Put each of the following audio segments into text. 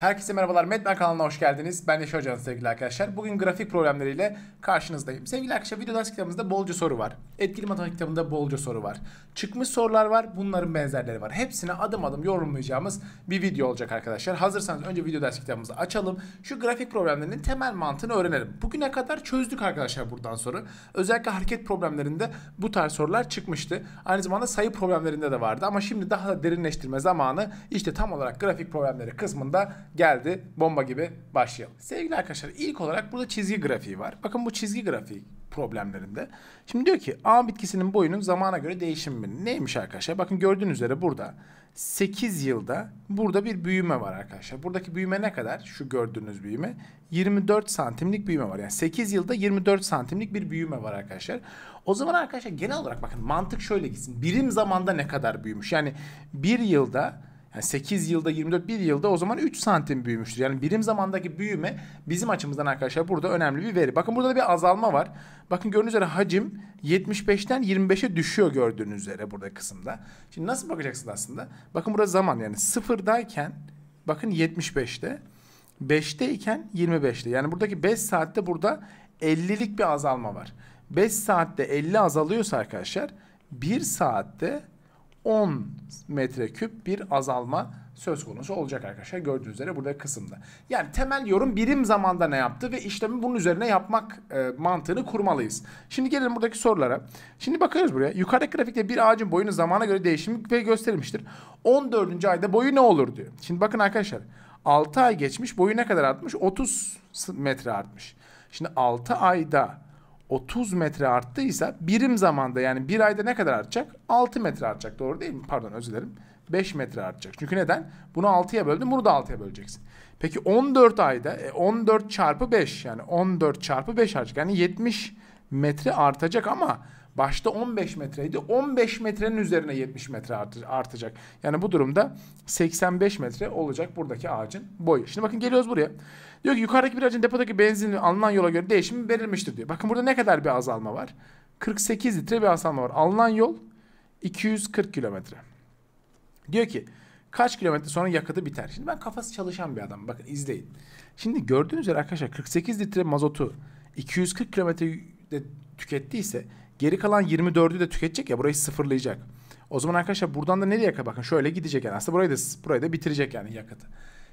Herkese merhabalar. Medmen kanalına hoş geldiniz. Ben Yaşar Can sevgili arkadaşlar. Bugün grafik problemleriyle karşınızdayım. Sevgili arkadaşlar video ders kitabımızda bolca soru var. Etkili matematik kitabında bolca soru var. Çıkmış sorular var. Bunların benzerleri var. Hepsine adım adım yorumlayacağımız bir video olacak arkadaşlar. Hazırsanız önce video ders kitabımızı açalım. Şu grafik problemlerinin temel mantığını öğrenelim. Bugüne kadar çözdük arkadaşlar buradan soru. Özellikle hareket problemlerinde bu tarz sorular çıkmıştı. Aynı zamanda sayı problemlerinde de vardı. Ama şimdi daha da derinleştirme zamanı işte tam olarak grafik problemleri kısmında geldi bomba gibi başlayalım. Sevgili arkadaşlar ilk olarak burada çizgi grafiği var. Bakın bu çizgi grafiği problemlerinde. Şimdi diyor ki A bitkisinin boyunun zamana göre değişimi neymiş arkadaşlar? Bakın gördüğünüz üzere burada 8 yılda burada bir büyüme var arkadaşlar. Buradaki büyüme ne kadar? Şu gördüğünüz büyüme 24 santimlik büyüme var. Yani 8 yılda 24 santimlik bir büyüme var arkadaşlar. O zaman arkadaşlar genel olarak bakın mantık şöyle gitsin. Birim zamanda ne kadar büyümüş? Yani bir yılda yani 8 yılda 24 bir yılda o zaman 3 santim büyümüştür. Yani birim zamandaki büyüme bizim açımızdan arkadaşlar burada önemli bir veri. Bakın burada da bir azalma var. Bakın gördüğünüz üzere hacim 75'ten 25'e düşüyor gördüğünüz üzere burada kısımda. Şimdi nasıl bakacaksınız aslında? Bakın burada zaman yani sıfırdayken bakın 75'te 5'te iken 25'te. Yani buradaki 5 saatte burada 50'lik bir azalma var. 5 saatte 50 azalıyorsa arkadaşlar 1 saatte 10 metreküp bir azalma söz konusu olacak arkadaşlar. Gördüğünüz üzere burada kısımda. Yani temel yorum birim zamanda ne yaptı ve işlemi bunun üzerine yapmak e, mantığını kurmalıyız. Şimdi gelelim buradaki sorulara. Şimdi bakıyoruz buraya. Yukarıdaki grafikte bir ağacın boyunu zamana göre değişimi ve gösterilmiştir. 14. ayda boyu ne olur diyor. Şimdi bakın arkadaşlar 6 ay geçmiş boyu ne kadar artmış? 30 metre artmış. Şimdi 6 ayda 30 metre arttıysa birim zamanda yani bir ayda ne kadar artacak? 6 metre artacak doğru değil mi? Pardon özür dilerim. 5 metre artacak. Çünkü neden? Bunu 6'ya böldün bunu da 6'ya böleceksin. Peki 14 ayda 14 e, çarpı 5 yani 14 çarpı 5 artacak. Yani 70 metre artacak ama Başta 15 metreydi. 15 metrenin üzerine 70 metre artacak. Yani bu durumda 85 metre olacak buradaki ağacın boyu. Şimdi bakın geliyoruz buraya. Diyor ki yukarıdaki bir ağacın depodaki benzin alınan yola göre değişimi verilmiştir diyor. Bakın burada ne kadar bir azalma var? 48 litre bir azalma var. Alınan yol 240 kilometre. Diyor ki kaç kilometre sonra yakıtı biter. Şimdi ben kafası çalışan bir adam. Bakın izleyin. Şimdi gördüğünüz üzere arkadaşlar 48 litre mazotu 240 kilometre de tükettiyse Geri kalan 24'ü de tüketecek ya burayı sıfırlayacak. O zaman arkadaşlar buradan da nereye kadar bakın şöyle gidecek yani. Aslında burayı da, burayı da bitirecek yani yakıtı.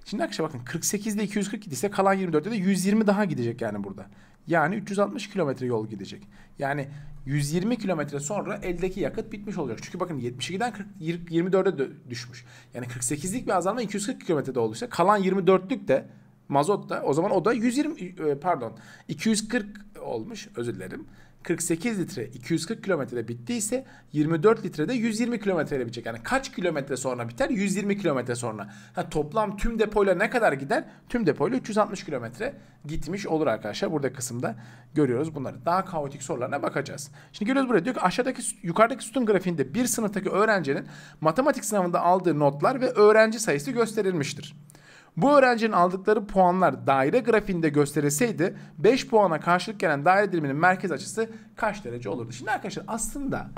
Şimdi arkadaşlar bakın 48'de 240 gidiyse kalan 24'de de 120 daha gidecek yani burada. Yani 360 kilometre yol gidecek. Yani 120 kilometre sonra eldeki yakıt bitmiş olacak. Çünkü bakın 72'den 40, 24'e düşmüş. Yani 48'lik bir azalma 240 kilometrede olduysa kalan 24'lük de mazot da o zaman o da 120 e, pardon 240 olmuş özür dilerim. 48 litre 240 kilometrede bittiyse 24 litrede 120 kilometreyle bitecek. Yani kaç kilometre sonra biter? 120 kilometre sonra. Ha, toplam tüm depoyla ne kadar gider? Tüm depoyla 360 kilometre gitmiş olur arkadaşlar. Burada kısımda görüyoruz bunları. Daha kaotik sorularına bakacağız. Şimdi görüyoruz buraya diyor ki aşağıdaki yukarıdaki sütun grafiğinde bir sınıftaki öğrencinin matematik sınavında aldığı notlar ve öğrenci sayısı gösterilmiştir. Bu öğrencinin aldıkları puanlar daire grafiğinde gösterilseydi 5 puana karşılık gelen daire diliminin merkez açısı kaç derece olurdu? Şimdi arkadaşlar aslında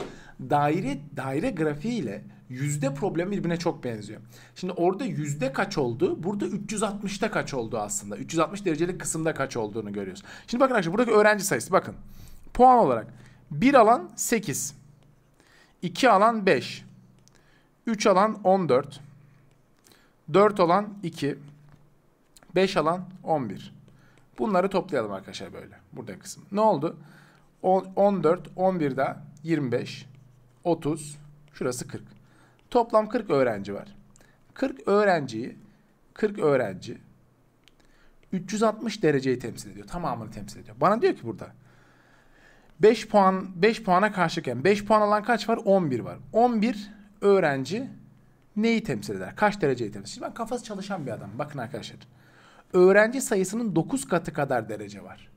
daire daire grafiği ile yüzde problemi birbirine çok benziyor. Şimdi orada yüzde kaç oldu? Burada 360'ta kaç oldu aslında? 360 derecelik kısımda kaç olduğunu görüyoruz. Şimdi bakın arkadaşlar buradaki öğrenci sayısı bakın. Puan olarak 1 alan 8, 2 alan 5, 3 alan 14, 4 olan 2. 5 alan 11. Bunları toplayalım arkadaşlar böyle. Burada kısım. Ne oldu? 10, 14, 11 daha 25, 30, şurası 40. Toplam 40 öğrenci var. 40 öğrenciyi 40 öğrenci 360 dereceyi temsil ediyor. Tamamını temsil ediyor. Bana diyor ki burada 5 puan 5 puana karşıken 5 puan alan kaç var? 11 var. 11 öğrenci neyi temsil eder? Kaç dereceyi temsil eder? Şimdi ben kafası çalışan bir adam. Bakın arkadaşlar. Öğrenci sayısının 9 katı kadar derece var.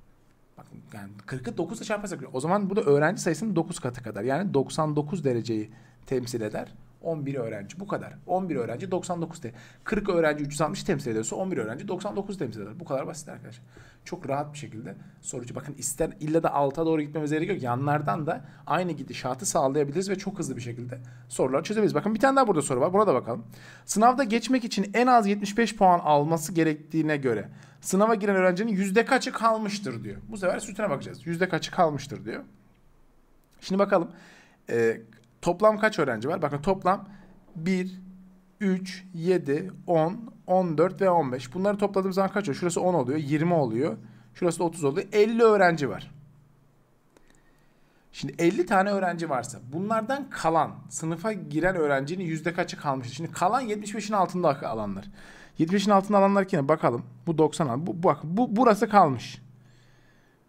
Bakın yani 40'ı 9'la çarparsak o zaman burada öğrenci sayısının 9 katı kadar. Yani 99 dereceyi temsil eder. 11 öğrenci bu kadar. 11 öğrenci 99 TL. 40 öğrenci 360 temsil ediyorsa 11 öğrenci 99 temsil eder. Bu kadar basit arkadaşlar. Çok rahat bir şekilde sorucu. Bakın ister illa da alta doğru gitmemiz gerekiyor. Yanlardan da aynı gidişatı sağlayabiliriz ve çok hızlı bir şekilde soruları çözebiliriz. Bakın bir tane daha burada soru var. Buna da bakalım. Sınavda geçmek için en az 75 puan alması gerektiğine göre sınava giren öğrencinin yüzde kaçı kalmıştır diyor. Bu sefer sütüne bakacağız. Yüzde kaçı kalmıştır diyor. Şimdi bakalım. Ee, Toplam kaç öğrenci var? Bakın toplam 1, 3, 7, 10, 14 ve 15. Bunları topladığım zaman kaç oluyor? Şurası 10 oluyor, 20 oluyor. Şurası da 30 oluyor. 50 öğrenci var. Şimdi 50 tane öğrenci varsa bunlardan kalan sınıfa giren öğrencinin yüzde kaçı kalmış? Şimdi kalan 75'in altında alanlar. 75'in altında alanlar yine bakalım. Bu 90 al. Bu, bak bu burası kalmış.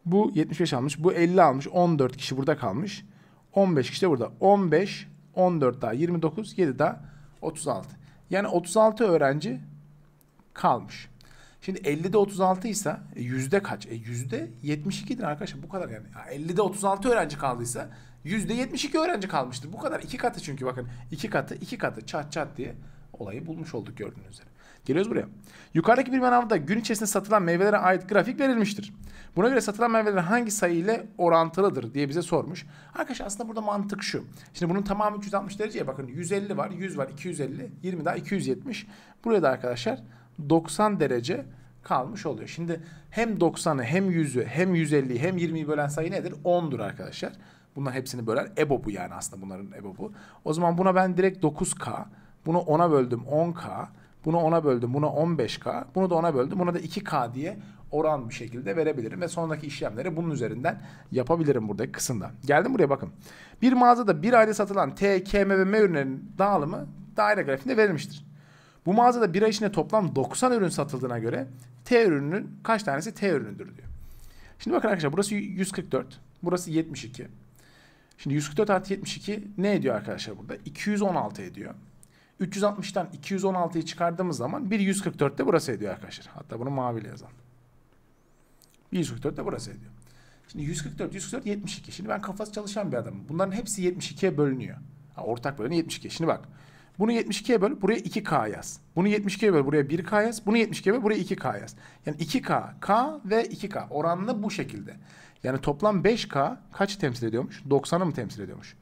Bu 75 almış. Bu 50 almış. 14 kişi burada kalmış. 15 kişi de burada. 15, 14 daha 29, 7 daha 36. Yani 36 öğrenci kalmış. Şimdi 50'de 36 ise e, yüzde kaç? E yüzde 72'dir arkadaşlar bu kadar yani. Ya 50'de 36 öğrenci kaldıysa yüzde 72 öğrenci kalmıştır. Bu kadar iki katı çünkü bakın iki katı iki katı çat çat diye olayı bulmuş olduk gördüğünüz üzere. Geliyoruz buraya. Yukarıdaki bir manavda gün içerisinde satılan meyvelere ait grafik verilmiştir. Buna göre satılan meyvelerin hangi sayı ile orantılıdır diye bize sormuş. Arkadaşlar aslında burada mantık şu. Şimdi bunun tamamı 360 dereceye bakın. 150 var, 100 var, 250, 20 daha 270. Buraya da arkadaşlar 90 derece kalmış oluyor. Şimdi hem 90'ı hem 100'ü hem 150'yi hem 20'yi bölen sayı nedir? 10'dur arkadaşlar. Bunların hepsini böler. EBO bu yani aslında bunların EBO bu. O zaman buna ben direkt 9K. Bunu 10'a böldüm 10K. Bunu ona böldüm. Buna 15K. Bunu da ona böldüm. Buna da 2K diye oran bir şekilde verebilirim. Ve sonraki işlemleri bunun üzerinden yapabilirim buradaki kısımda. Geldim buraya bakın. Bir mağazada bir ayda satılan T, K, M ve M ürünlerin dağılımı daire grafiğinde verilmiştir. Bu mağazada bir ay içinde toplam 90 ürün satıldığına göre T ürününün kaç tanesi T ürünüdür diyor. Şimdi bakın arkadaşlar burası 144. Burası 72. Şimdi 144 artı 72 ne ediyor arkadaşlar burada? 216 ediyor. 360'tan 216'yı çıkardığımız zaman 144 de burası ediyor arkadaşlar. Hatta bunu maviyle yazalım. 144 de burası ediyor. Şimdi 144, 144, 72. Şimdi ben kafası çalışan bir adamım. Bunların hepsi 72'ye bölünüyor. Ha, ortak bölünü 72. Şimdi bak. Bunu 72'ye böl, buraya 2K yaz. Bunu 72'ye böl, buraya 1K yaz. Bunu 72'ye böl, buraya 2K yaz. Yani 2K, K ve 2K oranlı bu şekilde. Yani toplam 5K kaç temsil ediyormuş? 90'ı mı temsil ediyormuş?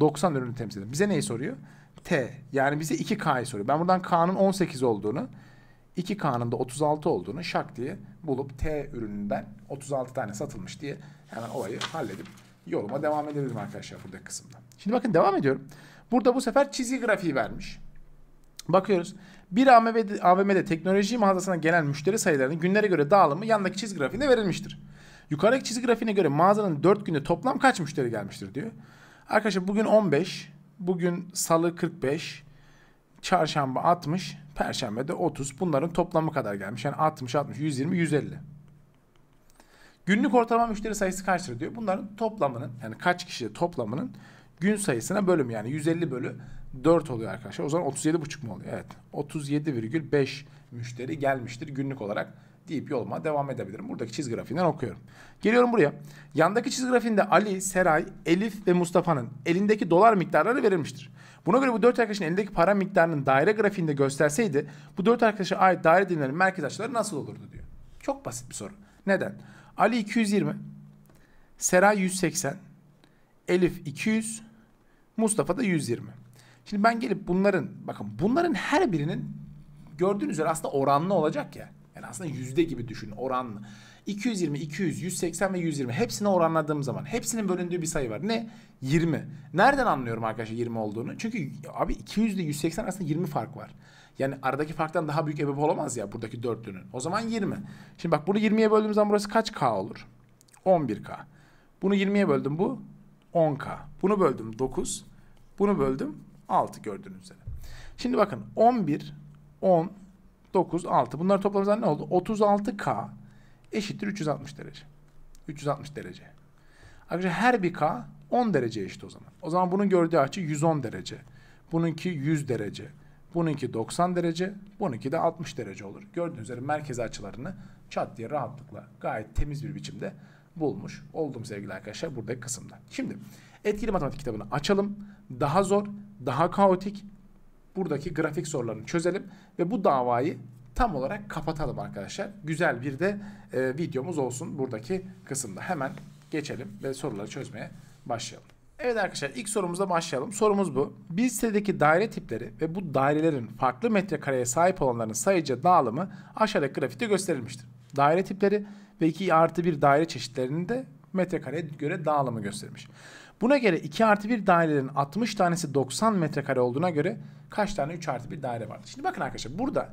90 ürünü temsil ediyor. Bize neyi soruyor? T. Yani bize 2K'yı soruyor. Ben buradan K'nın 18 olduğunu, 2K'nın da 36 olduğunu şak diye bulup T ürününden 36 tane satılmış diye hemen olayı halledip yoluma devam edebilirim arkadaşlar buradaki kısımda. Şimdi bakın devam ediyorum. Burada bu sefer çizgi grafiği vermiş. Bakıyoruz. Bir AVM'de, AVM'de teknoloji mağazasına gelen müşteri sayılarının günlere göre dağılımı yandaki çizgi grafiğinde verilmiştir. Yukarıdaki çizgi grafiğine göre mağazanın 4 günde toplam kaç müşteri gelmiştir diyor. Arkadaşlar bugün 15, Bugün salı 45, çarşamba 60, perşembe de 30. Bunların toplamı kadar gelmiş. Yani 60, 60, 120, 150. Günlük ortalama müşteri sayısı kaçtır diyor. Bunların toplamının yani kaç kişi toplamının gün sayısına bölüm yani 150 bölü 4 oluyor arkadaşlar. O zaman 37,5 mu oluyor? Evet. 37,5 müşteri gelmiştir günlük olarak deyip yoluma devam edebilirim. Buradaki çizgi grafiğinden okuyorum. Geliyorum buraya. Yandaki çizgi grafiğinde Ali, Seray, Elif ve Mustafa'nın elindeki dolar miktarları verilmiştir. Buna göre bu dört arkadaşın elindeki para miktarının daire grafiğinde gösterseydi bu dört arkadaşa ait daire dilimlerinin merkez açıları nasıl olurdu diyor. Çok basit bir soru. Neden? Ali 220, Seray 180, Elif 200, Mustafa da 120. Şimdi ben gelip bunların bakın bunların her birinin gördüğünüz üzere aslında oranlı olacak ya aslında yüzde gibi düşün oranlı. 220, 200, 180 ve 120 hepsini oranladığım zaman hepsinin bölündüğü bir sayı var. Ne? 20. Nereden anlıyorum arkadaşlar 20 olduğunu? Çünkü abi 200 ile 180 arasında 20 fark var. Yani aradaki farktan daha büyük ebep olamaz ya buradaki dörtlünün. O zaman 20. Şimdi bak bunu 20'ye böldüğüm zaman burası kaç K olur? 11K. Bunu 20'ye böldüm bu 10K. Bunu böldüm 9. Bunu böldüm 6 gördüğünüz üzere. Şimdi bakın 11, 10, 9, 6. Bunlar toplamından ne oldu? 36K eşittir 360 derece. 360 derece. Ayrıca her bir K 10 derece eşit o zaman. O zaman bunun gördüğü açı 110 derece. Bununki 100 derece. Bununki 90 derece. Bununki de 60 derece olur. Gördüğünüz üzere merkez açılarını çat diye rahatlıkla gayet temiz bir biçimde bulmuş oldum sevgili arkadaşlar buradaki kısımda. Şimdi etkili matematik kitabını açalım. Daha zor, daha kaotik buradaki grafik sorularını çözelim ve bu davayı tam olarak kapatalım arkadaşlar. Güzel bir de e, videomuz olsun buradaki kısımda. Hemen geçelim ve soruları çözmeye başlayalım. Evet arkadaşlar ilk sorumuzla başlayalım. Sorumuz bu. Bir sitedeki daire tipleri ve bu dairelerin farklı metrekareye sahip olanların sayıca dağılımı aşağıdaki grafikte gösterilmiştir. Daire tipleri ve 2 artı 1 daire çeşitlerinin de metrekareye göre dağılımı göstermiş. Buna göre 2 artı 1 dairelerin 60 tanesi 90 metrekare olduğuna göre kaç tane 3 artı 1 daire vardır? Şimdi bakın arkadaşlar burada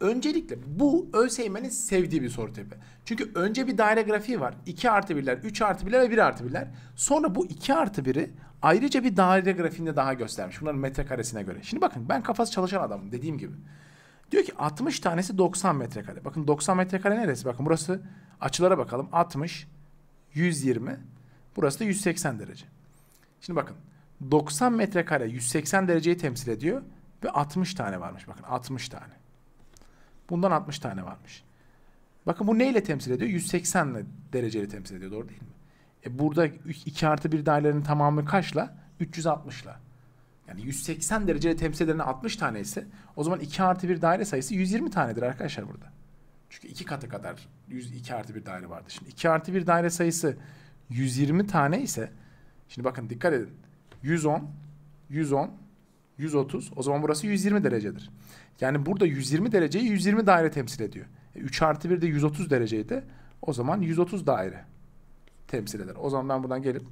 öncelikle bu ÖSYM'nin sevdiği bir soru tipi. Çünkü önce bir daire grafiği var. 2 artı 1'ler, 3 artı 1'ler ve 1 artı 1'ler. Sonra bu 2 artı 1'i ayrıca bir daire grafiğinde daha göstermiş. Bunların metrekaresine göre. Şimdi bakın ben kafası çalışan adamım dediğim gibi. Diyor ki 60 tanesi 90 metrekare. Bakın 90 metrekare neresi? Bakın burası açılara bakalım. 60, 120, burası da 180 derece. Şimdi bakın 90 metrekare 180 dereceyi temsil ediyor ve 60 tane varmış. Bakın 60 tane. Bundan 60 tane varmış. Bakın bu neyle temsil ediyor? 180 ile dereceyle temsil ediyor. Doğru değil mi? E burada 2 artı 1 dairelerin tamamı kaçla? 360'la. Yani 180 dereceyle temsil edilen 60 tane ise o zaman 2 artı 1 daire sayısı 120 tanedir arkadaşlar burada. Çünkü 2 katı kadar 102 artı 1 daire vardı. Şimdi 2 artı 1 daire sayısı 120 tane ise Şimdi bakın dikkat edin. 110, 110, 130. O zaman burası 120 derecedir. Yani burada 120 dereceyi 120 daire temsil ediyor. 3 e, artı 1 de 130 dereceyi de O zaman 130 daire temsil eder. O zaman ben buradan gelip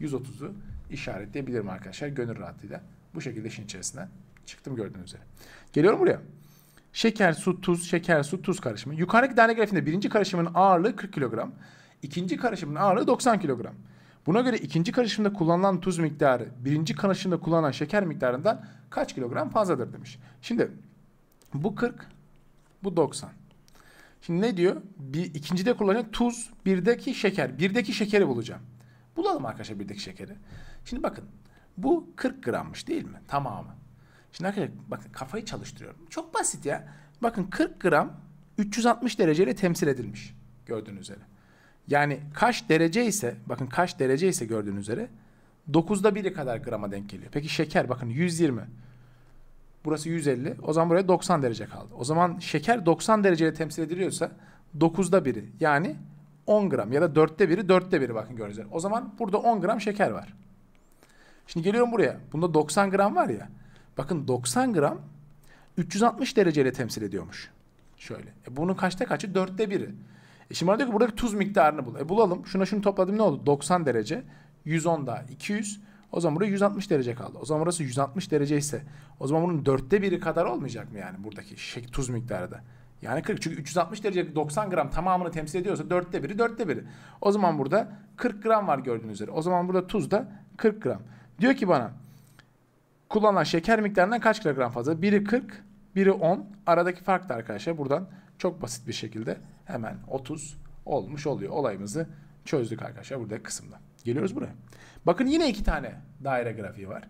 130'u işaretleyebilirim arkadaşlar. Gönül rahatlığıyla bu şekilde işin içerisine çıktım gördüğünüz üzere. Geliyorum buraya. Şeker, su, tuz, şeker, su, tuz karışımı. Yukarıdaki daire grafiğinde birinci karışımın ağırlığı 40 kilogram. ikinci karışımın ağırlığı 90 kilogram. Buna göre ikinci karışımda kullanılan tuz miktarı birinci karışımda kullanılan şeker miktarından kaç kilogram fazladır demiş. Şimdi bu 40, bu 90. Şimdi ne diyor? Bir, de kullanılan tuz, birdeki şeker. Birdeki şekeri bulacağım. Bulalım arkadaşlar birdeki şekeri. Şimdi bakın bu 40 grammış değil mi? Tamamı. Şimdi arkadaşlar bakın kafayı çalıştırıyorum. Çok basit ya. Bakın 40 gram 360 dereceyle temsil edilmiş. Gördüğünüz üzere. Yani kaç derece ise bakın kaç derece ise gördüğünüz üzere 9'da 1'i kadar grama denk geliyor. Peki şeker bakın 120. Burası 150. O zaman buraya 90 derece kaldı. O zaman şeker 90 dereceyle temsil ediliyorsa 9'da 1'i yani 10 gram ya da 4'te 1'i 4'te 1'i bakın gördüğünüz O zaman burada 10 gram şeker var. Şimdi geliyorum buraya. Bunda 90 gram var ya. Bakın 90 gram 360 dereceyle temsil ediyormuş. Şöyle. E bunun kaçta kaçı? Dörtte biri. E şimdi bana diyor ki buradaki tuz miktarını bul. E bulalım. Şuna şunu topladım ne oldu? 90 derece. 110 daha 200. O zaman buraya 160 derece kaldı. O zaman burası 160 derece ise o zaman bunun dörtte biri kadar olmayacak mı yani buradaki şey, tuz miktarı da? Yani 40 çünkü 360 derece 90 gram tamamını temsil ediyorsa dörtte biri dörtte biri. O zaman burada 40 gram var gördüğünüz üzere. O zaman burada tuz da 40 gram. Diyor ki bana kullanılan şeker miktarından kaç kilogram fazla? Biri 40, biri 10. Aradaki fark da arkadaşlar buradan çok basit bir şekilde hemen 30 olmuş oluyor. Olayımızı çözdük arkadaşlar burada kısımda. Geliyoruz buraya. Bakın yine iki tane daire grafiği var.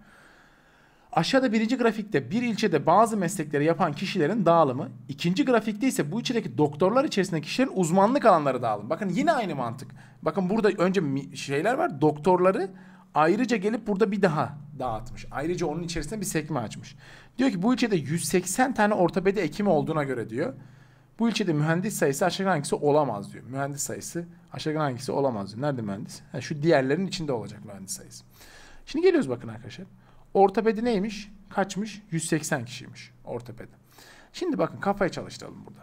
Aşağıda birinci grafikte bir ilçede bazı meslekleri yapan kişilerin dağılımı, ikinci grafikte ise bu içerideki doktorlar içerisindeki kişilerin uzmanlık alanları dağılımı. Bakın yine aynı mantık. Bakın burada önce şeyler var. Doktorları ayrıca gelip burada bir daha dağıtmış. Ayrıca onun içerisinde bir sekme açmış. Diyor ki bu ilçede 180 tane ortopedi hekimi olduğuna göre diyor. Bu ilçede mühendis sayısı aşağı yukarı hangisi olamaz diyor. Mühendis sayısı aşağı yukarı hangisi olamaz diyor. Nerede mühendis? Ha, şu diğerlerin içinde olacak mühendis sayısı. Şimdi geliyoruz bakın arkadaşlar. Ortopedi neymiş? Kaçmış? 180 kişiymiş ortopedi. Şimdi bakın kafayı çalıştıralım burada.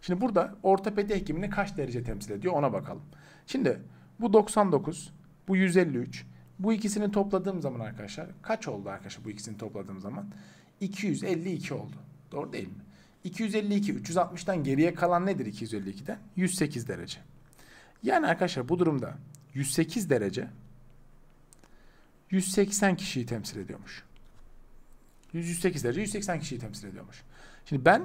Şimdi burada ortopedi hekimini kaç derece temsil ediyor ona bakalım. Şimdi bu 99, bu 153. Bu ikisini topladığım zaman arkadaşlar kaç oldu arkadaşlar bu ikisini topladığım zaman? 252 oldu. Doğru değil mi? 252 360'dan geriye kalan nedir 252'den? 108 derece. Yani arkadaşlar bu durumda 108 derece 180 kişiyi temsil ediyormuş. 108 derece 180 kişiyi temsil ediyormuş. Şimdi ben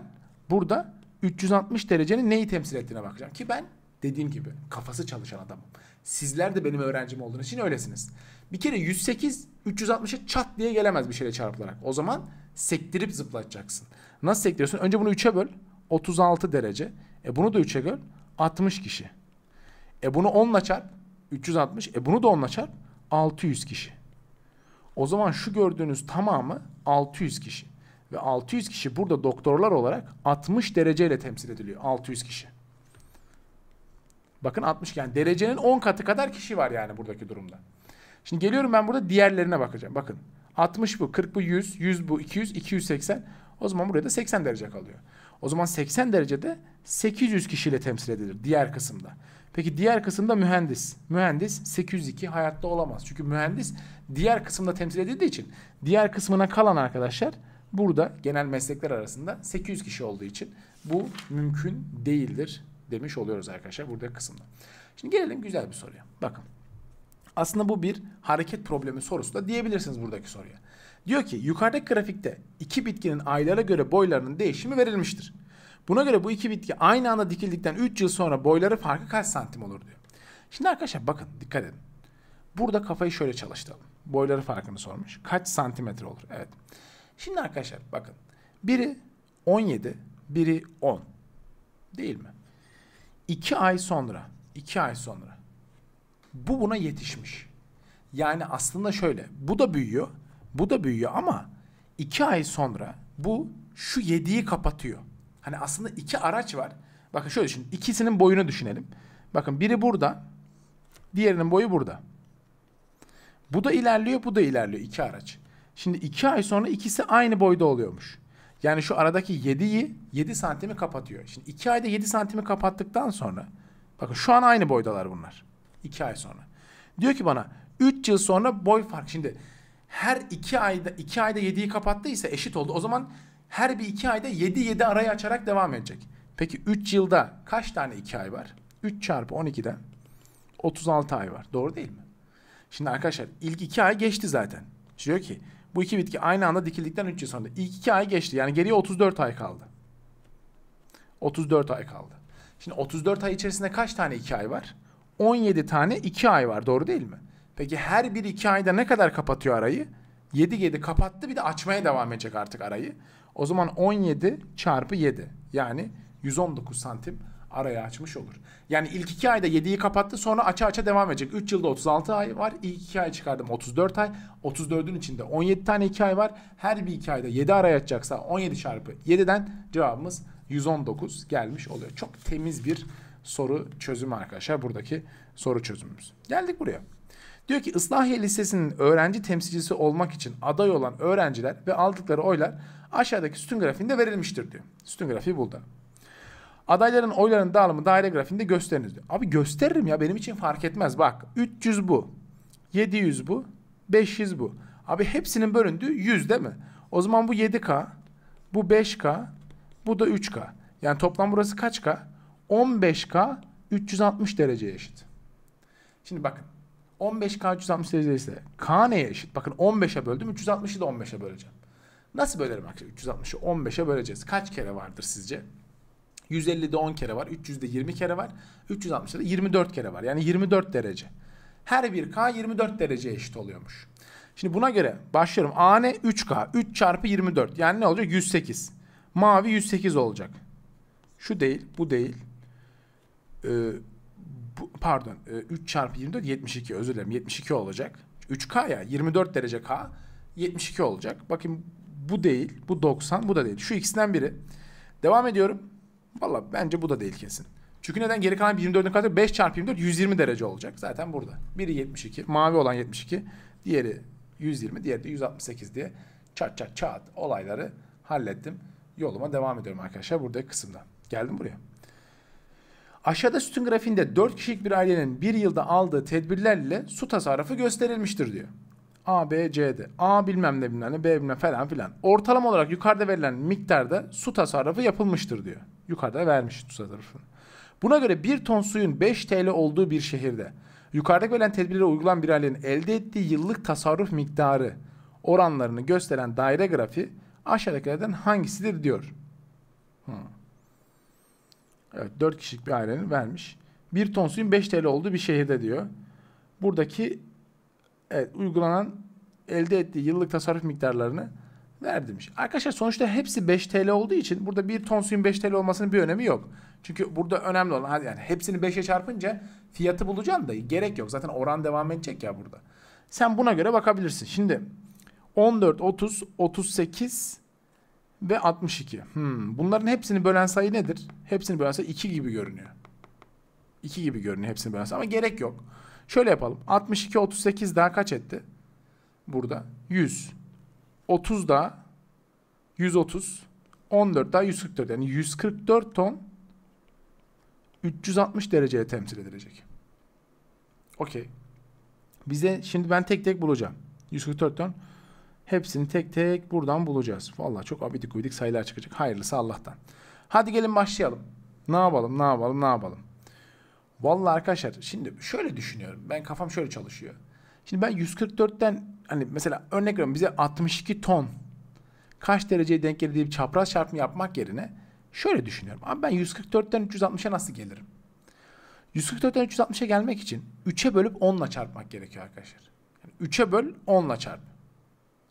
burada 360 derecenin neyi temsil ettiğine bakacağım. Ki ben Dediğim gibi kafası çalışan adamım. Sizler de benim öğrencim olduğunuz için öylesiniz. Bir kere 108 360'a çat diye gelemez bir şeyle çarpılarak. O zaman sektirip zıplatacaksın. Nasıl sektiriyorsun? Önce bunu 3'e böl. 36 derece. E bunu da 3'e böl. 60 kişi. E bunu 10 ile çarp. 360. E bunu da 10 ile çarp. 600 kişi. O zaman şu gördüğünüz tamamı 600 kişi. Ve 600 kişi burada doktorlar olarak 60 dereceyle temsil ediliyor. 600 kişi. Bakın 60 yani derecenin 10 katı kadar kişi var yani buradaki durumda. Şimdi geliyorum ben burada diğerlerine bakacağım. Bakın 60 bu, 40 bu, 100, 100 bu, 200, 280. O zaman buraya da 80 derece kalıyor. O zaman 80 derecede 800 kişiyle temsil edilir diğer kısımda. Peki diğer kısımda mühendis. Mühendis 802 hayatta olamaz. Çünkü mühendis diğer kısımda temsil edildiği için diğer kısmına kalan arkadaşlar burada genel meslekler arasında 800 kişi olduğu için bu mümkün değildir demiş oluyoruz arkadaşlar burada kısımda. Şimdi gelelim güzel bir soruya. Bakın. Aslında bu bir hareket problemi sorusu da diyebilirsiniz buradaki soruya. Diyor ki yukarıdaki grafikte iki bitkinin aylara göre boylarının değişimi verilmiştir. Buna göre bu iki bitki aynı anda dikildikten 3 yıl sonra boyları farkı kaç santim olur diyor. Şimdi arkadaşlar bakın dikkat edin. Burada kafayı şöyle çalıştıralım. Boyları farkını sormuş. Kaç santimetre olur? Evet. Şimdi arkadaşlar bakın. Biri 17, biri 10. Değil mi? 2 ay sonra, 2 ay sonra bu buna yetişmiş. Yani aslında şöyle, bu da büyüyor, bu da büyüyor ama 2 ay sonra bu şu yediği kapatıyor. Hani aslında iki araç var. Bakın şöyle düşünün. İkisinin boyunu düşünelim. Bakın biri burada. Diğerinin boyu burada. Bu da ilerliyor, bu da ilerliyor. iki araç. Şimdi iki ay sonra ikisi aynı boyda oluyormuş. Yani şu aradaki 7'yi 7 santimi kapatıyor. Şimdi 2 ayda 7 santimi kapattıktan sonra bakın şu an aynı boydalar bunlar. 2 ay sonra. Diyor ki bana 3 yıl sonra boy fark. Şimdi her 2 ayda 2 ayda 7'yi kapattıysa eşit oldu. O zaman her bir 2 ayda 7 7 arayı açarak devam edecek. Peki 3 yılda kaç tane 2 ay var? 3 çarpı 12'de 36 ay var. Doğru değil mi? Şimdi arkadaşlar ilk 2 ay geçti zaten. Diyor ki bu iki bitki aynı anda dikildikten 3 yıl sonra. İlk 2 ay geçti. Yani geriye 34 ay kaldı. 34 ay kaldı. Şimdi 34 ay içerisinde kaç tane 2 ay var? 17 tane 2 ay var. Doğru değil mi? Peki her bir 2 ayda ne kadar kapatıyor arayı? 7 7 kapattı bir de açmaya devam edecek artık arayı. O zaman 17 çarpı 7 yani 119 santim Ara'yı açmış olur. Yani ilk iki ayda 7'yi kapattı sonra aça aça devam edecek. 3 yılda 36 ay var. İlk iki ay çıkardım 34 ay. 34'ün içinde 17 tane 2 ay var. Her bir 2 ayda 7 araya açacaksa 17 çarpı 7'den cevabımız 119 gelmiş oluyor. Çok temiz bir soru çözümü arkadaşlar buradaki soru çözümümüz. Geldik buraya. Diyor ki Islahiye Lisesi'nin öğrenci temsilcisi olmak için aday olan öğrenciler ve aldıkları oylar aşağıdaki sütun grafiğinde verilmiştir diyor. Sütun grafiği burada. Adayların oylarının dağılımı daire grafiğinde gösteriniz diyor. Abi gösteririm ya benim için fark etmez. Bak 300 bu. 700 bu. 500 bu. Abi hepsinin bölündüğü 100 değil mi? O zaman bu 7K. Bu 5K. Bu da 3K. Yani toplam burası kaç K? 15K 360 dereceye eşit. Şimdi bakın. 15K 360 derece ise K neye eşit? Bakın 15'e böldüm. 360'ı da 15'e böleceğim. Nasıl bölerim? 360'ı 15'e böleceğiz. Kaç kere vardır sizce? 150'de 10 kere var. 300'de 20 kere var. 360'da 24 kere var. Yani 24 derece. Her bir K 24 dereceye eşit oluyormuş. Şimdi buna göre başlıyorum. A ne? 3K. 3 çarpı 24. Yani ne olacak? 108. Mavi 108 olacak. Şu değil. Bu değil. Ee, bu, pardon. 3 e, çarpı 24 72. Özür dilerim. 72 olacak. 3K ya. 24 derece K. 72 olacak. Bakın bu değil. Bu 90. Bu da değil. Şu ikisinden biri. Devam ediyorum. Valla bence bu da değil kesin. Çünkü neden geri kalan 24'ün katı 5 çarpı 24 120 derece olacak. Zaten burada. Biri 72. Mavi olan 72. Diğeri 120. Diğeri de 168 diye çat çat çat olayları hallettim. Yoluma devam ediyorum arkadaşlar Burada kısımda. Geldim buraya. Aşağıda sütun grafiğinde 4 kişilik bir ailenin bir yılda aldığı tedbirlerle su tasarrufu gösterilmiştir diyor. A, B, C, D. A bilmem ne bilmem ne, B bilmem falan filan. Ortalama olarak yukarıda verilen miktarda su tasarrufu yapılmıştır diyor. Yukarıda vermiş TUSA tarafını. Buna göre bir ton suyun 5 TL olduğu bir şehirde yukarıda verilen tedbirlere uygulan bir bireylerin elde ettiği yıllık tasarruf miktarı oranlarını gösteren daire grafiği aşağıdakilerden hangisidir diyor. Hmm. Evet 4 kişilik bir ailenin vermiş. Bir ton suyun 5 TL olduğu bir şehirde diyor. Buradaki evet, uygulanan elde ettiği yıllık tasarruf miktarlarını verdim. Arkadaşlar sonuçta hepsi 5 TL olduğu için burada bir ton suyun 5 TL olmasının bir önemi yok. Çünkü burada önemli olan yani hepsini 5'e çarpınca fiyatı bulacaksın da gerek yok. Zaten oran devam edecek ya burada. Sen buna göre bakabilirsin. Şimdi 14, 30, 38 ve 62. Hmm. Bunların hepsini bölen sayı nedir? Hepsini bölen sayı 2 gibi görünüyor. 2 gibi görünüyor hepsini bölen sayı ama gerek yok. Şöyle yapalım. 62, 38 daha kaç etti? Burada 100. 30'da 130, 14'da 144. Yani 144 ton 360 dereceye temsil edilecek. Okey. Bize şimdi ben tek tek bulacağım. 144 ton. Hepsini tek tek buradan bulacağız. Valla çok abidik gubidik sayılar çıkacak. Hayırlısı Allah'tan. Hadi gelin başlayalım. Ne yapalım, ne yapalım, ne yapalım. Valla arkadaşlar şimdi şöyle düşünüyorum. Ben kafam şöyle çalışıyor. Şimdi ben 144'ten hani mesela örnek veriyorum bize 62 ton kaç dereceye denk geldiği bir çapraz çarpımı yapmak yerine şöyle düşünüyorum. Abi ben 144'ten 360'a nasıl gelirim? 144'ten 360'a gelmek için 3'e bölüp 10'la çarpmak gerekiyor arkadaşlar. Yani 3'e böl 10'la çarp.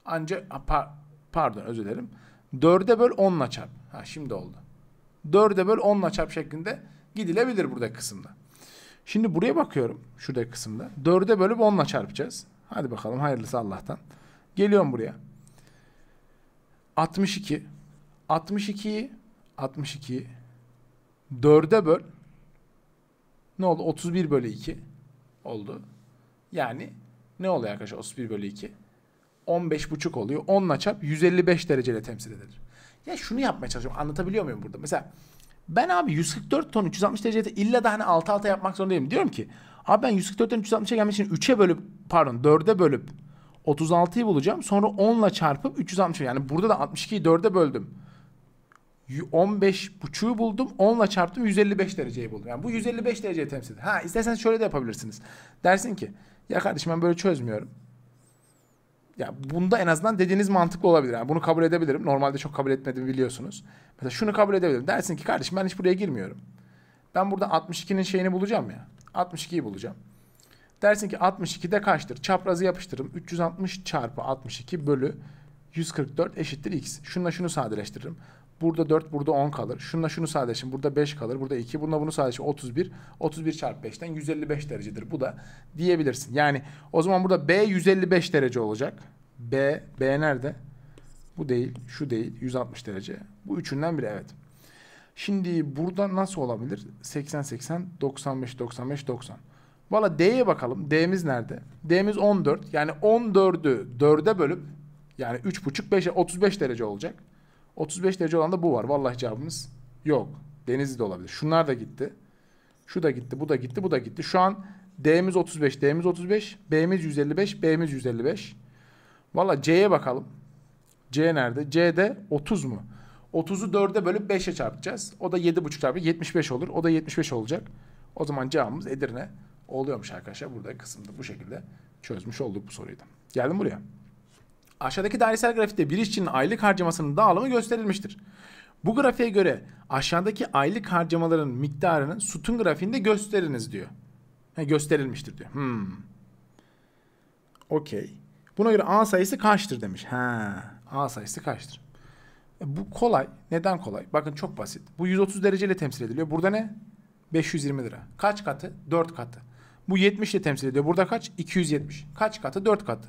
Ancak pa, pardon özür dilerim. 4'e böl 10'la çarp. Ha şimdi oldu. 4'e böl 10'la çarp şeklinde gidilebilir buradaki kısımda. Şimdi buraya bakıyorum şuradaki kısımda. 4'e bölüp 10'la çarpacağız. Hadi bakalım hayırlısı Allah'tan. Geliyorum buraya. 62. 62'yi 62 4'e böl. Ne oldu? 31 bölü 2 oldu. Yani ne oluyor arkadaşlar? 31 bölü 2. 15 buçuk oluyor. 10'la çarp 155 dereceyle temsil edilir. Ya şunu yapmaya çalışıyorum. Anlatabiliyor muyum burada? Mesela ben abi 144 ton 360 derecede illa da hani 6 alta yapmak zorundayım. Diyorum ki abi ben 144'ten 360'a gelmek için 3'e bölüp pardon 4'e bölüp 36'yı bulacağım. Sonra 10'la çarpıp 360. Yani burada da 62'yi 4'e böldüm. 15.5'u buldum. 10'la çarptım 155 dereceyi buldum. Yani bu 155 dereceyi temsil ediyor. Ha isterseniz şöyle de yapabilirsiniz. Dersin ki ya kardeşim ben böyle çözmüyorum. Ya bunda en azından dediğiniz mantıklı olabilir. Yani bunu kabul edebilirim. Normalde çok kabul etmediğimi biliyorsunuz. Mesela şunu kabul edebilirim. Dersin ki kardeşim ben hiç buraya girmiyorum. Ben burada 62'nin şeyini bulacağım ya. 62'yi bulacağım. Dersin ki 62 de kaçtır? Çaprazı yapıştırırım. 360 çarpı 62 bölü 144 eşittir x. Şununla şunu sadeleştiririm. Burada 4, burada 10 kalır. Şununla şunu sadeleştiririm. Burada 5 kalır, burada 2. Bununla bunu sadeleştiririm. 31. 31 çarpı 5'ten 155 derecedir. Bu da diyebilirsin. Yani o zaman burada B 155 derece olacak. B, B nerede? Bu değil, şu değil. 160 derece. Bu üçünden biri evet. Şimdi burada nasıl olabilir? 80, 80, 95, 95, 90. Valla D'ye bakalım. D'miz nerede? D'miz 14. Yani 14'ü 4'e bölüp yani 3,5 5, 35 derece olacak. 35 derece olan da bu var. Vallahi cevabımız yok. Denizli de olabilir. Şunlar da gitti. Şu da gitti, bu da gitti, bu da gitti. Şu an D'miz 35, D'miz 35, B'miz 155, B'miz 155. Valla C'ye bakalım. C nerede? C'de 30 mu? 30'u 4'e bölüp 5'e çarpacağız. O da 7,5 çarpı 75 olur. O da 75 olacak. O zaman cevabımız Edirne oluyormuş arkadaşlar. burada kısımda bu şekilde çözmüş olduk bu soruyu da. Geldim buraya. Aşağıdaki dairesel grafikte bir işçinin aylık harcamasının dağılımı gösterilmiştir. Bu grafiğe göre aşağıdaki aylık harcamaların miktarının sütun grafiğinde gösteriniz diyor. He, gösterilmiştir diyor. Hmm. Okey. Buna göre A sayısı kaçtır demiş. Ha, A sayısı kaçtır? E, bu kolay. Neden kolay? Bakın çok basit. Bu 130 dereceyle temsil ediliyor. Burada ne? 520 lira. Kaç katı? 4 katı. Bu 70 ile temsil ediyor. Burada kaç? 270. Kaç katı? 4 katı.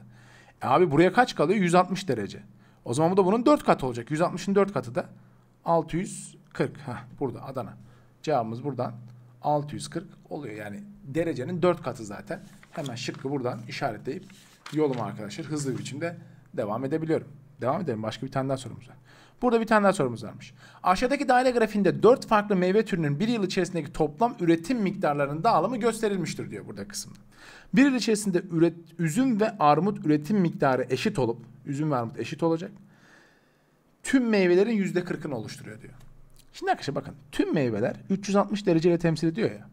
E abi buraya kaç kalıyor? 160 derece. O zaman bu da bunun 4 katı olacak. 160'ın 4 katı da 640. Heh, burada Adana. Cevabımız buradan 640 oluyor. Yani derecenin 4 katı zaten. Hemen şıkkı buradan işaretleyip yolum arkadaşlar hızlı bir biçimde devam edebiliyorum. Devam edelim. Başka bir tane daha sorumuz var. Burada bir tane daha sorumuz varmış. Aşağıdaki daire grafiğinde 4 farklı meyve türünün bir yıl içerisindeki toplam üretim miktarlarının dağılımı gösterilmiştir diyor burada kısımda. Bir yıl içerisinde üret, üzüm ve armut üretim miktarı eşit olup, üzüm ve armut eşit olacak. Tüm meyvelerin yüzde %40'ını oluşturuyor diyor. Şimdi arkadaşlar bakın tüm meyveler 360 dereceyle temsil ediyor ya.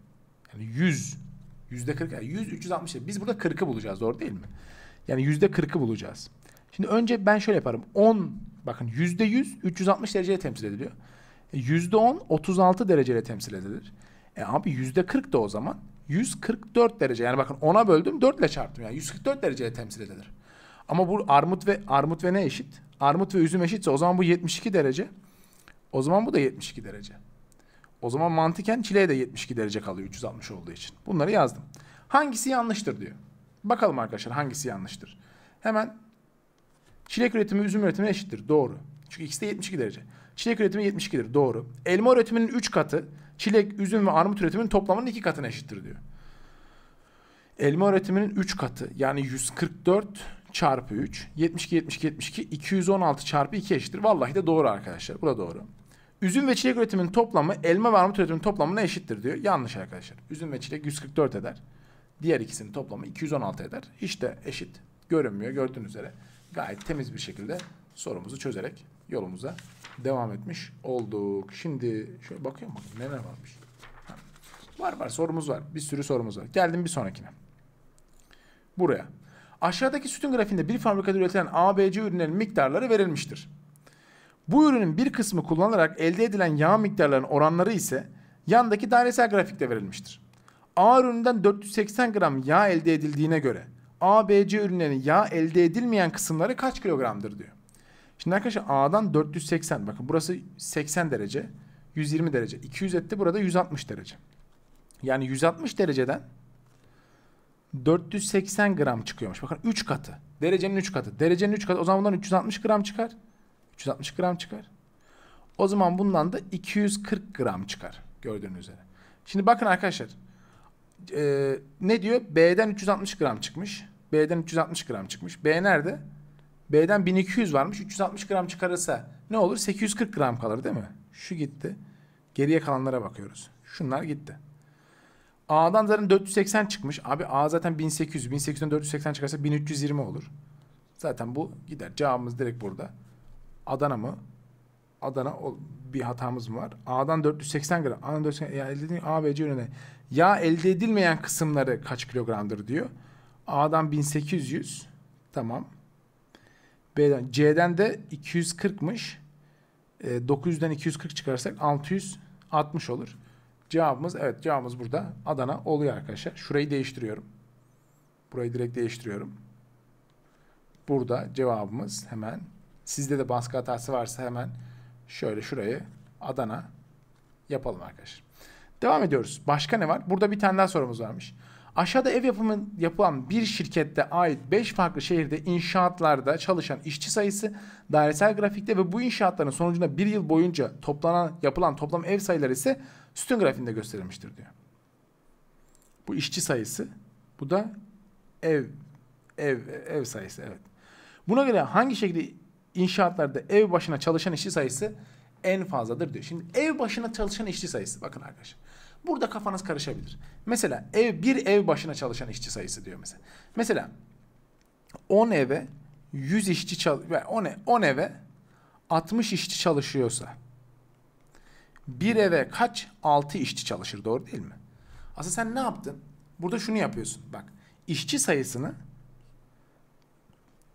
Yani 100, yüzde %40, yani 100, 360. Biz burada 40'ı bulacağız doğru değil mi? Yani yüzde %40'ı bulacağız. Şimdi önce ben şöyle yaparım. 10 bakın %100 360 dereceyle temsil ediliyor. E, %10 36 dereceyle temsil edilir. E abi %40 da o zaman 144 derece. Yani bakın 10'a böldüm 4 ile çarptım. Yani 144 dereceyle temsil edilir. Ama bu armut ve armut ve ne eşit? Armut ve üzüm eşitse o zaman bu 72 derece. O zaman bu da 72 derece. O zaman mantıken çileye de 72 derece kalıyor 360 olduğu için. Bunları yazdım. Hangisi yanlıştır diyor. Bakalım arkadaşlar hangisi yanlıştır. Hemen Çilek üretimi üzüm üretimi eşittir. Doğru. Çünkü ikisi de 72 derece. Çilek üretimi 72'dir. Doğru. Elma üretiminin 3 katı çilek, üzüm ve armut üretiminin toplamının 2 katına eşittir diyor. Elma üretiminin 3 katı yani 144 çarpı 3 72 72 72 216 çarpı 2 eşittir. Vallahi de doğru arkadaşlar. Bu da doğru. Üzüm ve çilek üretiminin toplamı elma ve armut üretiminin toplamına eşittir diyor. Yanlış arkadaşlar. Üzüm ve çilek 144 eder. Diğer ikisinin toplamı 216 eder. Hiç de eşit görünmüyor gördüğünüz üzere gayet temiz bir şekilde sorumuzu çözerek yolumuza devam etmiş olduk. Şimdi şöyle bakıyorum bakayım neler varmış. Var var sorumuz var. Bir sürü sorumuz var. Geldim bir sonrakine. Buraya. Aşağıdaki sütun grafiğinde bir fabrikada üretilen ABC ürünlerin miktarları verilmiştir. Bu ürünün bir kısmı kullanılarak elde edilen yağ miktarlarının oranları ise yandaki dairesel grafikte verilmiştir. A ürününden 480 gram yağ elde edildiğine göre ABC ürünlerinin yağ elde edilmeyen kısımları kaç kilogramdır diyor. Şimdi arkadaşlar A'dan 480 bakın burası 80 derece 120 derece 200 etti burada 160 derece. Yani 160 dereceden 480 gram çıkıyormuş. Bakın 3 katı. Derecenin 3 katı. Derecenin 3 katı. O zaman bundan 360 gram çıkar. 360 gram çıkar. O zaman bundan da 240 gram çıkar. Gördüğünüz üzere. Şimdi bakın arkadaşlar. E, ne diyor? B'den 360 gram çıkmış. B'den 360 gram çıkmış. B nerede? B'den 1200 varmış. 360 gram çıkarırsa ne olur? 840 gram kalır değil mi? Şu gitti. Geriye kalanlara bakıyoruz. Şunlar gitti. A'dan zaten 480 çıkmış. Abi A zaten 1800. 1800'den 480 çıkarsa 1320 olur. Zaten bu gider. Cevabımız direkt burada. Adana mı? Adana bir hatamız mı var? A'dan 480 gram. A'dan 480 ya elde edilmeyen A ve C yönüne. Ya elde edilmeyen kısımları kaç kilogramdır diyor. A'dan 1800. Tamam. B'den C'den de 240'mış. E, 900'den 240 çıkarsak 660 olur. Cevabımız evet cevabımız burada Adana oluyor arkadaşlar. Şurayı değiştiriyorum. Burayı direkt değiştiriyorum. Burada cevabımız hemen sizde de baskı hatası varsa hemen şöyle şurayı Adana yapalım arkadaşlar. Devam ediyoruz. Başka ne var? Burada bir tane daha sorumuz varmış. Aşağıda ev yapımı yapılan bir şirkette ait 5 farklı şehirde inşaatlarda çalışan işçi sayısı dairesel grafikte ve bu inşaatların sonucunda bir yıl boyunca toplanan yapılan toplam ev sayıları ise sütun grafiğinde gösterilmiştir diyor. Bu işçi sayısı, bu da ev ev ev sayısı evet. Buna göre hangi şekilde inşaatlarda ev başına çalışan işçi sayısı en fazladır diyor. Şimdi ev başına çalışan işçi sayısı bakın arkadaşlar. Burada kafanız karışabilir. Mesela ev bir ev başına çalışan işçi sayısı diyor mesela. Mesela 10 eve 100 işçi çalış 10 10 eve 60 işçi çalışıyorsa bir eve kaç 6 işçi çalışır doğru değil mi? Aslında sen ne yaptın? Burada şunu yapıyorsun. Bak işçi sayısını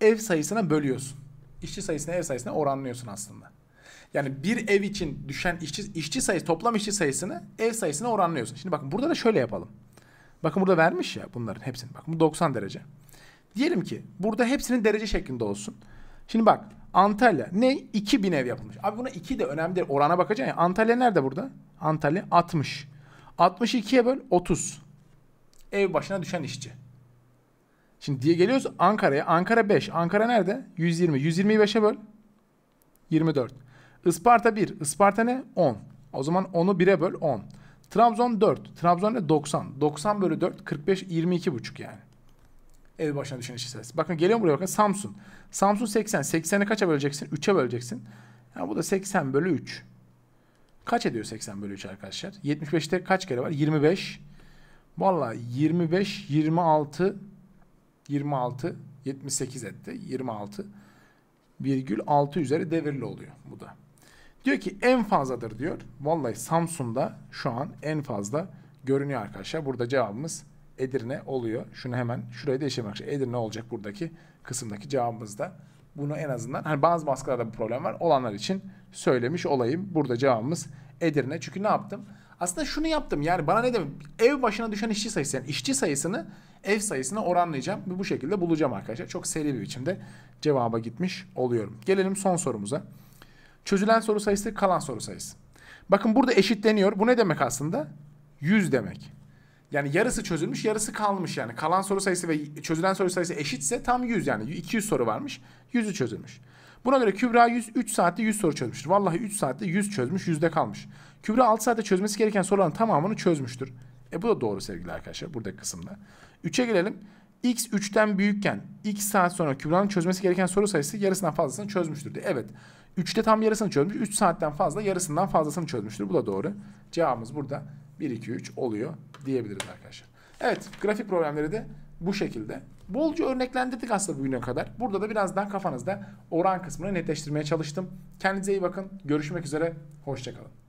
ev sayısına bölüyorsun. İşçi sayısını ev sayısına oranlıyorsun aslında. Yani bir ev için düşen işçi, işçi sayısı, toplam işçi sayısını ev sayısına oranlıyorsun. Şimdi bakın burada da şöyle yapalım. Bakın burada vermiş ya bunların hepsini. Bakın bu 90 derece. Diyelim ki burada hepsinin derece şeklinde olsun. Şimdi bak Antalya ne? 2000 ev yapılmış. Abi buna 2 de önemli değil. Orana bakacaksın ya. Antalya nerede burada? Antalya 60. 62'ye böl 30. Ev başına düşen işçi. Şimdi diye geliyoruz Ankara'ya. Ankara 5. Ankara nerede? 120. 125'e böl. 24. Isparta 1. Isparta ne? 10. O zaman 10'u 1'e böl 10. Trabzon 4. Trabzon ne? 90. 90 bölü 4. 45. 22 buçuk yani. Ev başına düşen işçi sayısı. Bakın geliyor buraya bakın. Samsun. Samsun 80. 80'i kaça böleceksin? 3'e böleceksin. Yani bu da 80 bölü 3. Kaç ediyor 80 bölü 3 arkadaşlar? 75'te kaç kere var? 25. Valla 25, 26, 26, 78 etti. 26 virgül 6 üzeri devirli oluyor bu da. Diyor ki en fazladır diyor. Vallahi Samsun'da şu an en fazla görünüyor arkadaşlar. Burada cevabımız Edirne oluyor. Şunu hemen şuraya değiştirmek için Edirne olacak buradaki kısımdaki cevabımız da. Bunu en azından hani bazı baskılarda bu problem var. Olanlar için söylemiş olayım. Burada cevabımız Edirne. Çünkü ne yaptım? Aslında şunu yaptım. Yani bana ne demek? Ev başına düşen işçi sayısı yani işçi sayısını ev sayısına oranlayacağım ve bu şekilde bulacağım arkadaşlar. Çok seri bir biçimde cevaba gitmiş oluyorum. Gelelim son sorumuza. Çözülen soru sayısı kalan soru sayısı. Bakın burada eşitleniyor. Bu ne demek aslında? 100 demek. Yani yarısı çözülmüş yarısı kalmış yani. Kalan soru sayısı ve çözülen soru sayısı eşitse tam 100 yani. 200 soru varmış. 100'ü çözülmüş. Buna göre Kübra 100, 3 saatte 100 soru çözmüştür. Vallahi 3 saatte 100 çözmüş, 100'de kalmış. Kübra 6 saatte çözmesi gereken soruların tamamını çözmüştür. E bu da doğru sevgili arkadaşlar buradaki kısımda. 3'e gelelim. X 3'ten büyükken 2 saat sonra Kübra'nın çözmesi gereken soru sayısı yarısından fazlasını çözmüştür. Diye. Evet 3'te tam yarısını çözmüş. 3 saatten fazla yarısından fazlasını çözmüştür. Bu da doğru. Cevabımız burada 1, 2, 3 oluyor diyebiliriz arkadaşlar. Evet grafik problemleri de bu şekilde. Bolca örneklendirdik aslında bugüne kadar. Burada da birazdan kafanızda oran kısmını netleştirmeye çalıştım. Kendinize iyi bakın. Görüşmek üzere. Hoşçakalın.